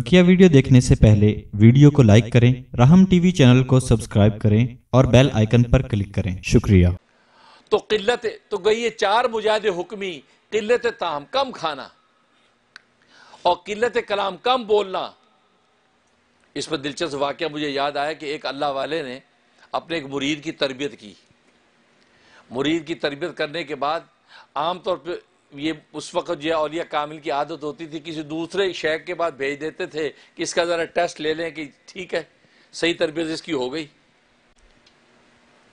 बकिया वीडियो देखने से पहले वीडियो को लाइक करें राहम टीवी चैनल को सब्सक्राइब करें और बेल आइकन पर क्लिक करें शुक्रिया तो किल्लत तो गई है चार मुजाद हुक्मी किल्लत ताम कम खाना और किल्लत कलाम कम बोलना इस पर दिलचस्प वाक्य मुझे याद आया कि एक अल्लाह वाले ने अपने एक मुरीद की तरबियत की मुरीद की तरबियत करने के बाद आमतौर पर ये उस वक्त यह कामिल की आदत होती थी किसी दूसरे शेख के बाद भेज देते थे कि इसका ज़रा टेस्ट ले लें कि ठीक है सही तरबियत इसकी हो गई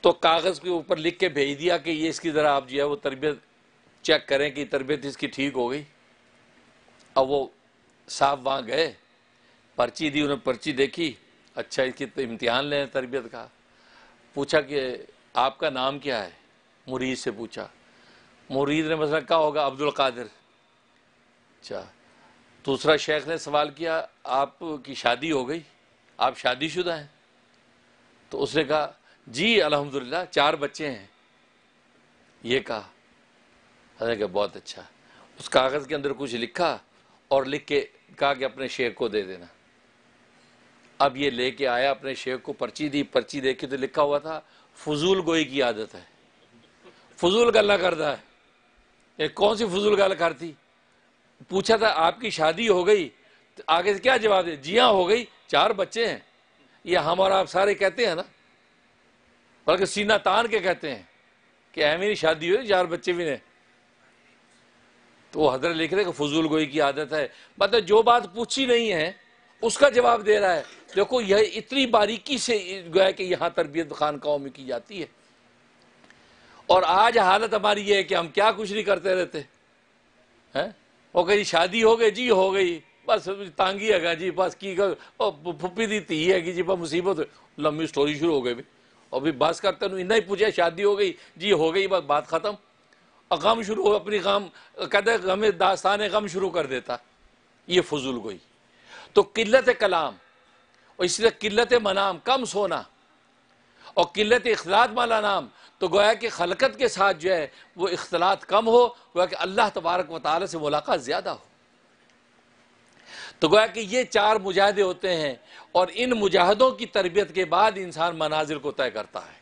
तो कागज़ के ऊपर लिख के भेज दिया कि ये इसकी ज़रा आप जो है वो तरबियत चेक करें कि तरबियत इसकी ठीक हो गई अब वो साहब वहाँ गए पर्ची दी उन्हें पर्ची देखी अच्छा इसकी तो इम्तिहान लें तरबियत का पूछा कि आपका नाम क्या है मुरीद से पूछा मुरीद ने मसला कहा होगा अब्दुल कादिर अच्छा दूसरा शेख ने सवाल किया आपकी शादी हो गई आप शादीशुदा हैं तो उसने कहा जी अल्हम्दुलिल्लाह चार बच्चे हैं ये कहा अरे कहा बहुत अच्छा उस कागज़ के अंदर कुछ लिखा और लिख के कहा कि अपने शेख को दे देना अब ये लेके आया अपने शेख को पर्ची दी पर्ची देखी तो लिखा हुआ था फजूल गोई की आदत है फजूल गला करता है कौन सी फजूल गाल करती पूछा था आपकी शादी हो गई तो आगे से क्या जवाब दे जिया हो गई चार बच्चे हैं ये हम और आप सारे कहते हैं ना बल्कि सीना तान के कहते हैं कि मेरी शादी हुई चार बच्चे भी ने तो वो हजरत लिख रहे फजूल गोई की आदत है मतलब जो बात पूछी नहीं है उसका जवाब दे रहा है देखो यह इतनी बारीकी से गया कि यहाँ तरबियत खान कौम की जाती है और आज हालत हमारी ये है कि हम क्या कुछ नहीं करते रहते हैं वो कहीं शादी हो गई जी हो गई बस तांगी है जी बस की फुप्पी दी धी है जी बस मुसीबत लंबी स्टोरी शुरू हो गई भी और भी बस कर तेन इन्ना ही पूछा शादी हो गई जी हो गई बस बात ख़त्म और गम शुरू हो अपनी गम कहते हमें दास्तान गम शुरू कर देता ये फजूल गोई तो किल्लत कलाम और इसलिए किल्लत मनाम कम सोना और किल्लत अखलात माला नाम तो गोया कि खलकत के साथ जो है वो इख्तलात कम हो गोया कि अल्लाह तबारक वाली से मुलाकात ज़्यादा हो तो गोया कि ये चार मुजाहदे होते हैं और इन मुजाहदों की तरबियत के बाद इंसान मनाजिर को तय करता है